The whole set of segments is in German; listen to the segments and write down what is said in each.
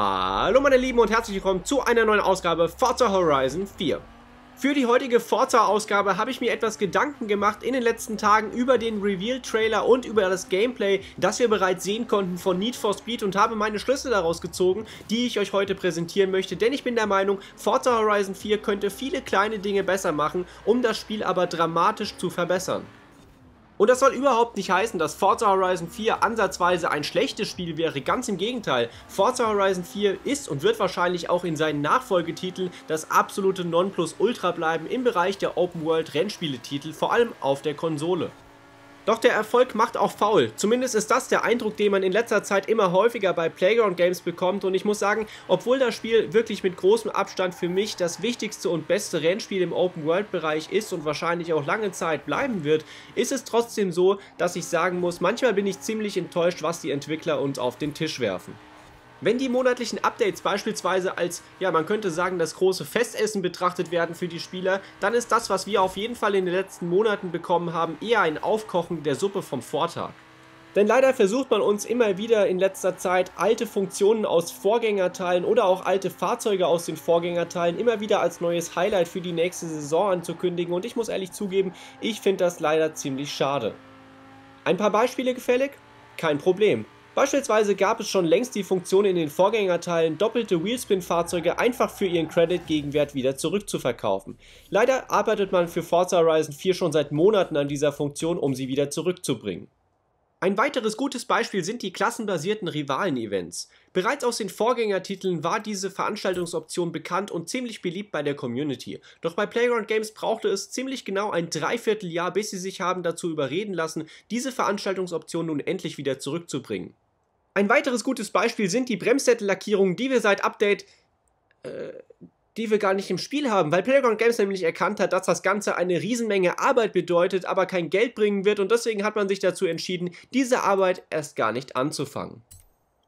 Hallo meine Lieben und herzlich willkommen zu einer neuen Ausgabe Forza Horizon 4. Für die heutige Forza-Ausgabe habe ich mir etwas Gedanken gemacht in den letzten Tagen über den Reveal-Trailer und über das Gameplay, das wir bereits sehen konnten von Need for Speed und habe meine Schlüsse daraus gezogen, die ich euch heute präsentieren möchte, denn ich bin der Meinung, Forza Horizon 4 könnte viele kleine Dinge besser machen, um das Spiel aber dramatisch zu verbessern. Und das soll überhaupt nicht heißen, dass Forza Horizon 4 ansatzweise ein schlechtes Spiel wäre, ganz im Gegenteil. Forza Horizon 4 ist und wird wahrscheinlich auch in seinen Nachfolgetiteln das absolute Nonplusultra bleiben im Bereich der Open-World-Rennspieletitel, vor allem auf der Konsole. Doch der Erfolg macht auch faul. Zumindest ist das der Eindruck, den man in letzter Zeit immer häufiger bei Playground Games bekommt. Und ich muss sagen, obwohl das Spiel wirklich mit großem Abstand für mich das wichtigste und beste Rennspiel im Open-World-Bereich ist und wahrscheinlich auch lange Zeit bleiben wird, ist es trotzdem so, dass ich sagen muss, manchmal bin ich ziemlich enttäuscht, was die Entwickler uns auf den Tisch werfen. Wenn die monatlichen Updates beispielsweise als, ja man könnte sagen, das große Festessen betrachtet werden für die Spieler, dann ist das, was wir auf jeden Fall in den letzten Monaten bekommen haben, eher ein Aufkochen der Suppe vom Vortag. Denn leider versucht man uns immer wieder in letzter Zeit alte Funktionen aus Vorgängerteilen oder auch alte Fahrzeuge aus den Vorgängerteilen immer wieder als neues Highlight für die nächste Saison anzukündigen und ich muss ehrlich zugeben, ich finde das leider ziemlich schade. Ein paar Beispiele gefällig? Kein Problem. Beispielsweise gab es schon längst die Funktion in den Vorgängerteilen, doppelte Wheelspin-Fahrzeuge einfach für ihren Credit-Gegenwert wieder zurückzuverkaufen. Leider arbeitet man für Forza Horizon 4 schon seit Monaten an dieser Funktion, um sie wieder zurückzubringen. Ein weiteres gutes Beispiel sind die klassenbasierten Rivalen-Events. Bereits aus den Vorgängertiteln war diese Veranstaltungsoption bekannt und ziemlich beliebt bei der Community. Doch bei Playground Games brauchte es ziemlich genau ein Dreivierteljahr, bis sie sich haben dazu überreden lassen, diese Veranstaltungsoption nun endlich wieder zurückzubringen. Ein weiteres gutes Beispiel sind die Bremssättellackierungen, die wir seit Update, äh, die wir gar nicht im Spiel haben, weil Playground Games nämlich erkannt hat, dass das Ganze eine Riesenmenge Arbeit bedeutet, aber kein Geld bringen wird und deswegen hat man sich dazu entschieden, diese Arbeit erst gar nicht anzufangen.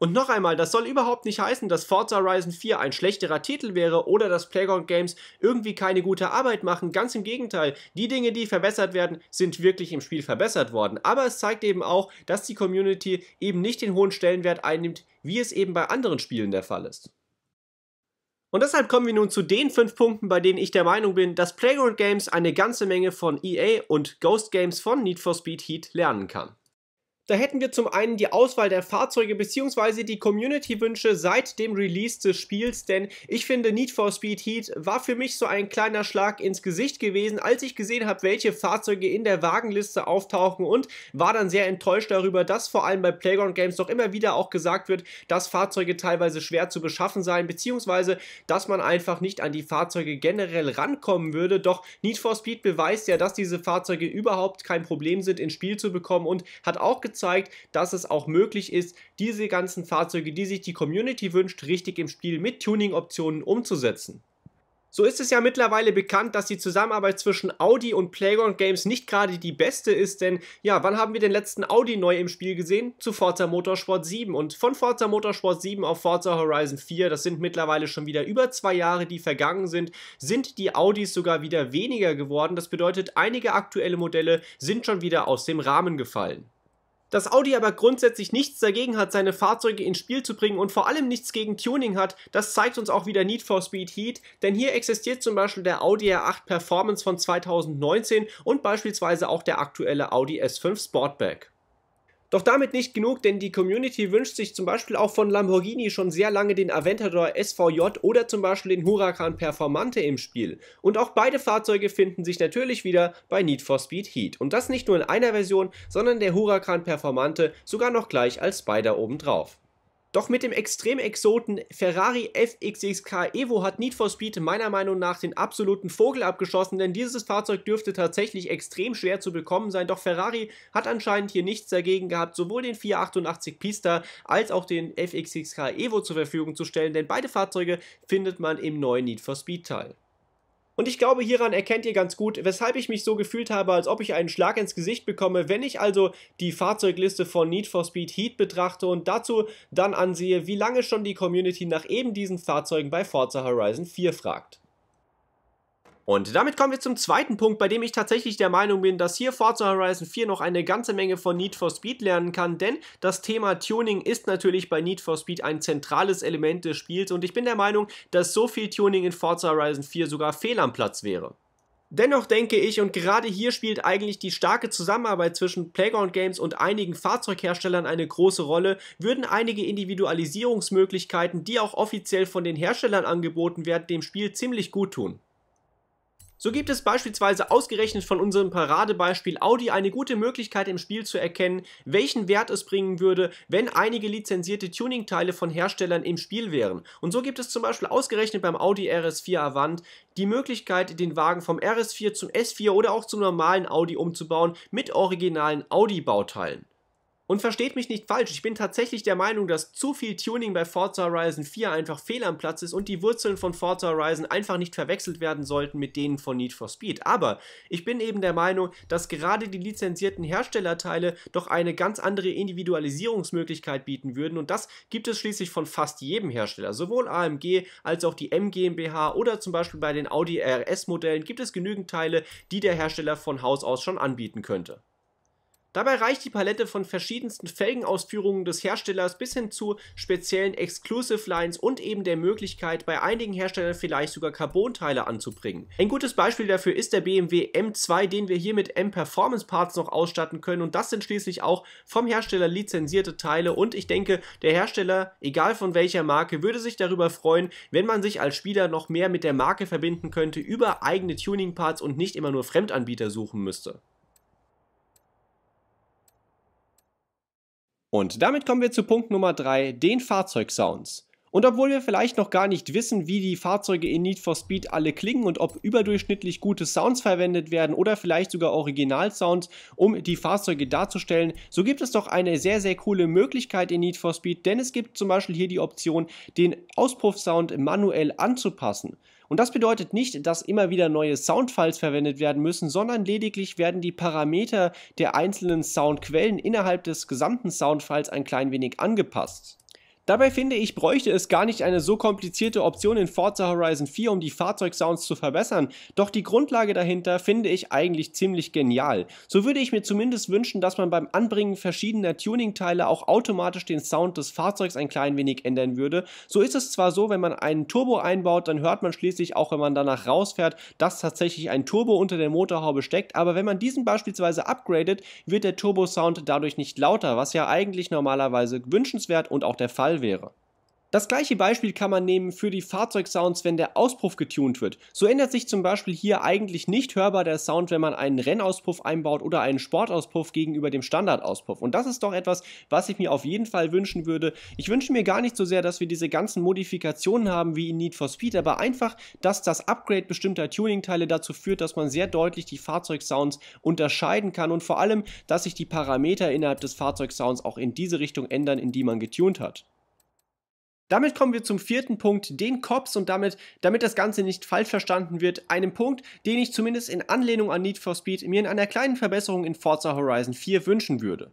Und noch einmal, das soll überhaupt nicht heißen, dass Forza Horizon 4 ein schlechterer Titel wäre oder dass Playground Games irgendwie keine gute Arbeit machen. Ganz im Gegenteil, die Dinge, die verbessert werden, sind wirklich im Spiel verbessert worden. Aber es zeigt eben auch, dass die Community eben nicht den hohen Stellenwert einnimmt, wie es eben bei anderen Spielen der Fall ist. Und deshalb kommen wir nun zu den fünf Punkten, bei denen ich der Meinung bin, dass Playground Games eine ganze Menge von EA und Ghost Games von Need for Speed Heat lernen kann. Da hätten wir zum einen die Auswahl der Fahrzeuge bzw. die Community-Wünsche seit dem Release des Spiels, denn ich finde Need for Speed Heat war für mich so ein kleiner Schlag ins Gesicht gewesen, als ich gesehen habe, welche Fahrzeuge in der Wagenliste auftauchen und war dann sehr enttäuscht darüber, dass vor allem bei Playground Games doch immer wieder auch gesagt wird, dass Fahrzeuge teilweise schwer zu beschaffen seien bzw. dass man einfach nicht an die Fahrzeuge generell rankommen würde, doch Need for Speed beweist ja, dass diese Fahrzeuge überhaupt kein Problem sind ins Spiel zu bekommen und hat auch gezeigt, gezeigt, dass es auch möglich ist, diese ganzen Fahrzeuge, die sich die Community wünscht, richtig im Spiel mit Tuning-Optionen umzusetzen. So ist es ja mittlerweile bekannt, dass die Zusammenarbeit zwischen Audi und Playground Games nicht gerade die beste ist, denn ja, wann haben wir den letzten Audi neu im Spiel gesehen? Zu Forza Motorsport 7 und von Forza Motorsport 7 auf Forza Horizon 4, das sind mittlerweile schon wieder über zwei Jahre, die vergangen sind, sind die Audis sogar wieder weniger geworden. Das bedeutet, einige aktuelle Modelle sind schon wieder aus dem Rahmen gefallen. Dass Audi aber grundsätzlich nichts dagegen hat, seine Fahrzeuge ins Spiel zu bringen und vor allem nichts gegen Tuning hat, das zeigt uns auch wieder Need for Speed Heat, denn hier existiert zum Beispiel der Audi R8 Performance von 2019 und beispielsweise auch der aktuelle Audi S5 Sportback. Doch damit nicht genug, denn die Community wünscht sich zum Beispiel auch von Lamborghini schon sehr lange den Aventador SVJ oder zum Beispiel den Huracan Performante im Spiel. Und auch beide Fahrzeuge finden sich natürlich wieder bei Need for Speed Heat. Und das nicht nur in einer Version, sondern der Huracan Performante sogar noch gleich als Spider obendrauf. Doch mit dem Extremexoten Ferrari FXXK Evo hat Need for Speed meiner Meinung nach den absoluten Vogel abgeschossen, denn dieses Fahrzeug dürfte tatsächlich extrem schwer zu bekommen sein. Doch Ferrari hat anscheinend hier nichts dagegen gehabt, sowohl den 488 Pista als auch den FXXK Evo zur Verfügung zu stellen, denn beide Fahrzeuge findet man im neuen Need for Speed Teil. Und ich glaube, hieran erkennt ihr ganz gut, weshalb ich mich so gefühlt habe, als ob ich einen Schlag ins Gesicht bekomme, wenn ich also die Fahrzeugliste von Need for Speed Heat betrachte und dazu dann ansehe, wie lange schon die Community nach eben diesen Fahrzeugen bei Forza Horizon 4 fragt. Und damit kommen wir zum zweiten Punkt, bei dem ich tatsächlich der Meinung bin, dass hier Forza Horizon 4 noch eine ganze Menge von Need for Speed lernen kann, denn das Thema Tuning ist natürlich bei Need for Speed ein zentrales Element des Spiels und ich bin der Meinung, dass so viel Tuning in Forza Horizon 4 sogar fehl am Platz wäre. Dennoch denke ich, und gerade hier spielt eigentlich die starke Zusammenarbeit zwischen Playground Games und einigen Fahrzeugherstellern eine große Rolle, würden einige Individualisierungsmöglichkeiten, die auch offiziell von den Herstellern angeboten werden, dem Spiel ziemlich gut tun. So gibt es beispielsweise ausgerechnet von unserem Paradebeispiel Audi eine gute Möglichkeit im Spiel zu erkennen, welchen Wert es bringen würde, wenn einige lizenzierte Tuningteile von Herstellern im Spiel wären. Und so gibt es zum Beispiel ausgerechnet beim Audi RS4 Avant die Möglichkeit, den Wagen vom RS4 zum S4 oder auch zum normalen Audi umzubauen mit originalen Audi-Bauteilen. Und versteht mich nicht falsch, ich bin tatsächlich der Meinung, dass zu viel Tuning bei Forza Horizon 4 einfach fehl am Platz ist und die Wurzeln von Forza Horizon einfach nicht verwechselt werden sollten mit denen von Need for Speed. Aber ich bin eben der Meinung, dass gerade die lizenzierten Herstellerteile doch eine ganz andere Individualisierungsmöglichkeit bieten würden und das gibt es schließlich von fast jedem Hersteller. Sowohl AMG als auch die M GmbH oder zum Beispiel bei den Audi RS Modellen gibt es genügend Teile, die der Hersteller von Haus aus schon anbieten könnte. Dabei reicht die Palette von verschiedensten Felgenausführungen des Herstellers bis hin zu speziellen Exclusive Lines und eben der Möglichkeit, bei einigen Herstellern vielleicht sogar Carbon-Teile anzubringen. Ein gutes Beispiel dafür ist der BMW M2, den wir hier mit M-Performance Parts noch ausstatten können und das sind schließlich auch vom Hersteller lizenzierte Teile und ich denke, der Hersteller, egal von welcher Marke, würde sich darüber freuen, wenn man sich als Spieler noch mehr mit der Marke verbinden könnte über eigene Tuning-Parts und nicht immer nur Fremdanbieter suchen müsste. Und damit kommen wir zu Punkt Nummer 3, den Fahrzeugsounds. Und obwohl wir vielleicht noch gar nicht wissen, wie die Fahrzeuge in Need for Speed alle klingen und ob überdurchschnittlich gute Sounds verwendet werden oder vielleicht sogar Originalsounds, um die Fahrzeuge darzustellen, so gibt es doch eine sehr, sehr coole Möglichkeit in Need for Speed, denn es gibt zum Beispiel hier die Option, den Auspuffsound manuell anzupassen. Und das bedeutet nicht, dass immer wieder neue Soundfiles verwendet werden müssen, sondern lediglich werden die Parameter der einzelnen Soundquellen innerhalb des gesamten Soundfiles ein klein wenig angepasst. Dabei finde ich, bräuchte es gar nicht eine so komplizierte Option in Forza Horizon 4, um die Fahrzeugsounds zu verbessern, doch die Grundlage dahinter finde ich eigentlich ziemlich genial. So würde ich mir zumindest wünschen, dass man beim Anbringen verschiedener Tuningteile auch automatisch den Sound des Fahrzeugs ein klein wenig ändern würde. So ist es zwar so, wenn man einen Turbo einbaut, dann hört man schließlich auch, wenn man danach rausfährt, dass tatsächlich ein Turbo unter der Motorhaube steckt, aber wenn man diesen beispielsweise upgradet, wird der Turbo-Sound dadurch nicht lauter, was ja eigentlich normalerweise wünschenswert und auch der Fall Fall wäre. Das gleiche Beispiel kann man nehmen für die Fahrzeugsounds, wenn der Auspuff getunt wird. So ändert sich zum Beispiel hier eigentlich nicht hörbar der Sound, wenn man einen Rennauspuff einbaut oder einen Sportauspuff gegenüber dem Standardauspuff. Und das ist doch etwas, was ich mir auf jeden Fall wünschen würde. Ich wünsche mir gar nicht so sehr, dass wir diese ganzen Modifikationen haben wie in Need for Speed, aber einfach, dass das Upgrade bestimmter Tuningteile dazu führt, dass man sehr deutlich die Fahrzeugsounds unterscheiden kann und vor allem, dass sich die Parameter innerhalb des Fahrzeugsounds auch in diese Richtung ändern, in die man getunt hat. Damit kommen wir zum vierten Punkt, den Cops und damit, damit das Ganze nicht falsch verstanden wird, einem Punkt, den ich zumindest in Anlehnung an Need for Speed mir in einer kleinen Verbesserung in Forza Horizon 4 wünschen würde.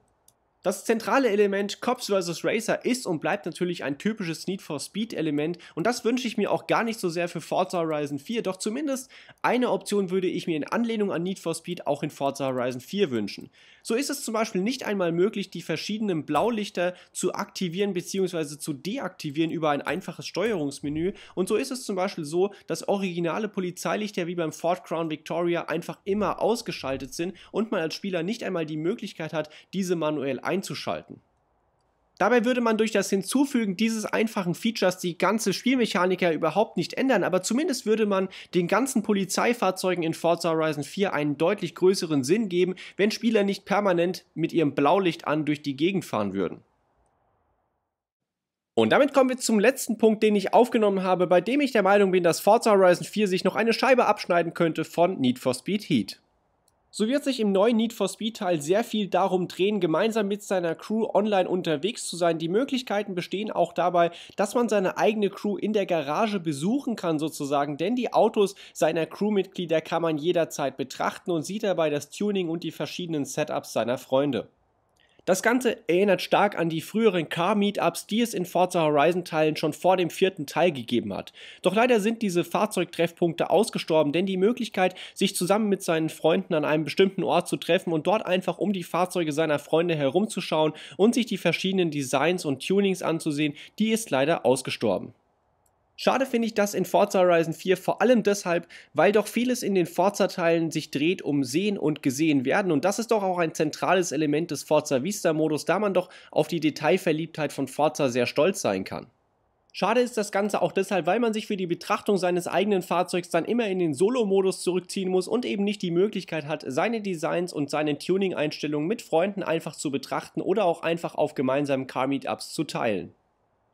Das zentrale Element Cops vs. Racer ist und bleibt natürlich ein typisches Need for Speed Element und das wünsche ich mir auch gar nicht so sehr für Forza Horizon 4, doch zumindest eine Option würde ich mir in Anlehnung an Need for Speed auch in Forza Horizon 4 wünschen. So ist es zum Beispiel nicht einmal möglich, die verschiedenen Blaulichter zu aktivieren bzw. zu deaktivieren über ein einfaches Steuerungsmenü und so ist es zum Beispiel so, dass originale Polizeilichter wie beim Ford Crown Victoria einfach immer ausgeschaltet sind und man als Spieler nicht einmal die Möglichkeit hat, diese manuell einzuschalten. Dabei würde man durch das Hinzufügen dieses einfachen Features die ganze Spielmechanik ja überhaupt nicht ändern, aber zumindest würde man den ganzen Polizeifahrzeugen in Forza Horizon 4 einen deutlich größeren Sinn geben, wenn Spieler nicht permanent mit ihrem Blaulicht an durch die Gegend fahren würden. Und damit kommen wir zum letzten Punkt, den ich aufgenommen habe, bei dem ich der Meinung bin, dass Forza Horizon 4 sich noch eine Scheibe abschneiden könnte von Need for Speed Heat. So wird sich im neuen Need for Speed Teil sehr viel darum drehen, gemeinsam mit seiner Crew online unterwegs zu sein. Die Möglichkeiten bestehen auch dabei, dass man seine eigene Crew in der Garage besuchen kann sozusagen, denn die Autos seiner Crewmitglieder kann man jederzeit betrachten und sieht dabei das Tuning und die verschiedenen Setups seiner Freunde. Das Ganze erinnert stark an die früheren Car-Meetups, die es in Forza Horizon-Teilen schon vor dem vierten Teil gegeben hat. Doch leider sind diese Fahrzeugtreffpunkte ausgestorben, denn die Möglichkeit, sich zusammen mit seinen Freunden an einem bestimmten Ort zu treffen und dort einfach um die Fahrzeuge seiner Freunde herumzuschauen und sich die verschiedenen Designs und Tunings anzusehen, die ist leider ausgestorben. Schade finde ich das in Forza Horizon 4 vor allem deshalb, weil doch vieles in den Forza-Teilen sich dreht um Sehen und Gesehen werden und das ist doch auch ein zentrales Element des Forza Vista-Modus, da man doch auf die Detailverliebtheit von Forza sehr stolz sein kann. Schade ist das Ganze auch deshalb, weil man sich für die Betrachtung seines eigenen Fahrzeugs dann immer in den Solo-Modus zurückziehen muss und eben nicht die Möglichkeit hat, seine Designs und seine Tuning-Einstellungen mit Freunden einfach zu betrachten oder auch einfach auf gemeinsamen Car-Meetups zu teilen.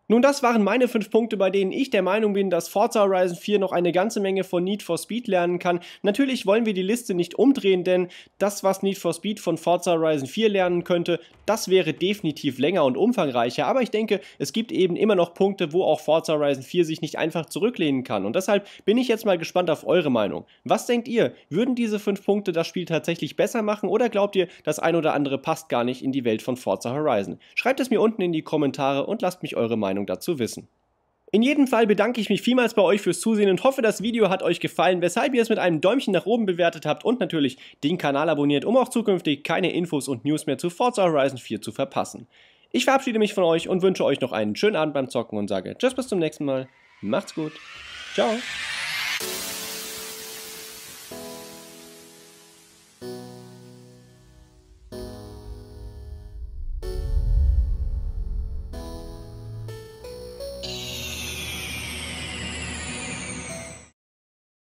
Nun, das waren meine fünf Punkte, bei denen ich der Meinung bin, dass Forza Horizon 4 noch eine ganze Menge von Need for Speed lernen kann. Natürlich wollen wir die Liste nicht umdrehen, denn das, was Need for Speed von Forza Horizon 4 lernen könnte, das wäre definitiv länger und umfangreicher. Aber ich denke, es gibt eben immer noch Punkte, wo auch Forza Horizon 4 sich nicht einfach zurücklehnen kann. Und deshalb bin ich jetzt mal gespannt auf eure Meinung. Was denkt ihr? Würden diese fünf Punkte das Spiel tatsächlich besser machen oder glaubt ihr, das ein oder andere passt gar nicht in die Welt von Forza Horizon? Schreibt es mir unten in die Kommentare und lasst mich eure Meinung Meinung dazu wissen. In jedem Fall bedanke ich mich vielmals bei euch fürs Zusehen und hoffe, das Video hat euch gefallen, weshalb ihr es mit einem Däumchen nach oben bewertet habt und natürlich den Kanal abonniert, um auch zukünftig keine Infos und News mehr zu Forza Horizon 4 zu verpassen. Ich verabschiede mich von euch und wünsche euch noch einen schönen Abend beim Zocken und sage Tschüss bis zum nächsten Mal, macht's gut, ciao.